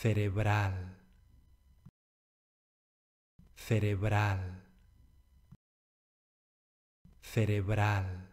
cerebral, cerebral, cerebral.